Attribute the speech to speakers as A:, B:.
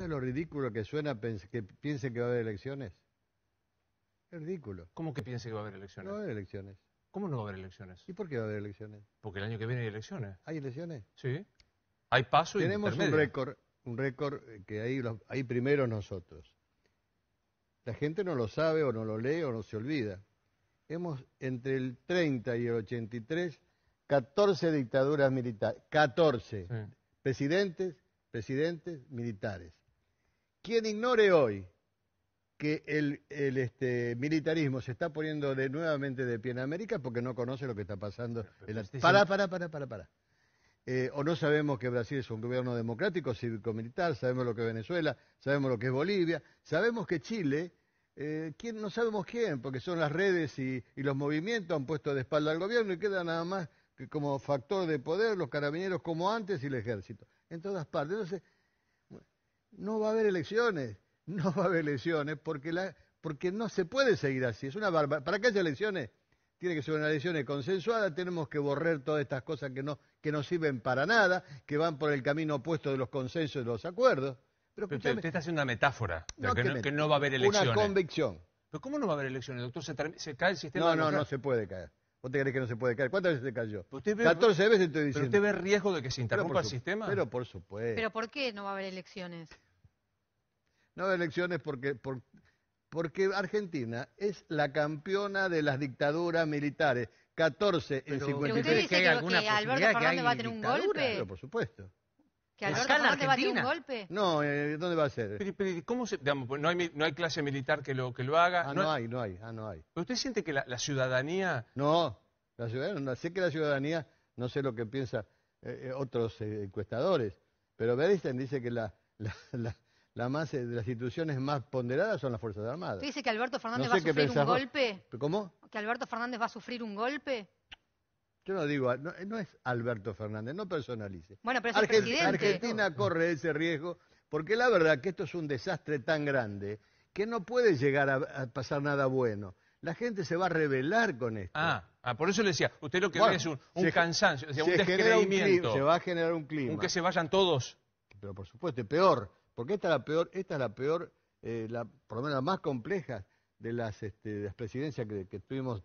A: Es lo ridículo que suena que piensen que va a haber elecciones? Es ridículo.
B: ¿Cómo que piense que va a haber elecciones? No va a haber elecciones. ¿Cómo no va a haber elecciones? ¿Y por qué va a haber elecciones? Porque el año que viene hay elecciones. ¿Hay elecciones? Sí. Hay paso y Tenemos un récord, un récord eh, que
A: hay, primero nosotros. La gente no lo sabe o no lo lee o no se olvida. Hemos entre el 30 y el 83 14 dictaduras militares, 14 presidentes, presidentes militares. Quien ignore hoy que el, este, militarismo se está poniendo de, nuevamente de pie en América porque no conoce lo que está pasando. En la... Para, para, para, para, para. Eh, o no sabemos que Brasil es un gobierno democrático, cívico-militar, sabemos lo que es Venezuela, sabemos lo que es Bolivia, sabemos que Chile, eh, no sabemos quién, porque son las redes y, y los movimientos han puesto de espalda al gobierno y queda nada más que como factor de poder los carabineros como antes y el ejército. En todas partes. Entonces, no va a haber elecciones, no va a haber elecciones porque, porque no se puede seguir así, es una barbaridad. Para que haya elecciones, tiene que ser una elección consensuada, tenemos que borrar todas estas cosas que no, que no sirven para nada, que van por el camino opuesto de los consensos y los acuerdos.
B: Pero, usted, está haciendo una metáfora, que, no, va a haber elecciones. Una convicción. ¿Pero cómo no va a haber elecciones, doctor? ¿Se, cae el sistema? no, no, no se
A: puede caer. ¿Vos te crees que no se puede caer? ¿Cuántas veces se cayó? 14 veces estoy diciendo. ¿Pero usted ve riesgo de que se interrumpa el sistema? Pero por supuesto. ¿Pero
B: por qué no va a haber elecciones?
A: No va a haber elecciones porque, Argentina es la campeona de las dictaduras militares. 14 en 53. ¿Pero usted dice que, que, que Alberto Fernández va a tener un golpe? Pero por supuesto. ¿Que Alberto Fernández va a un golpe? No, eh, ¿dónde va a ser?
B: ¿cómo se, pues, no, hay, clase militar que lo, que lo haga. Ah, no, hay, no hay, ah, no hay. ¿Pero usted siente que la, ciudadanía...?
A: No, la ciudadanía, sé que la ciudadanía, no sé lo que piensan eh, eh, otros encuestadores, pero Bernstein dice que la, más, de las instituciones más ponderadas son las Fuerzas Armadas. Dice que Alberto Fernández va a sufrir un golpe? ¿Cómo?
B: ¿Que Alberto Fernández va a sufrir un golpe?
A: Yo no digo, no, es Alberto Fernández, no personalice. Bueno, pero es el Argentina corre ese riesgo porque la verdad que esto es un desastre tan grande que no puede llegar a, pasar nada bueno. La gente se va a rebelar con esto.
B: Ah, ah por eso le decía, usted lo que ve es un, cansancio, un descreimiento. se va a generar un
A: clima. Un que se vayan todos. Pero por supuesto, peor, porque esta es la peor, esta es la peor, eh, la, por lo menos la más compleja de las, este, presidencias que, tuvimos.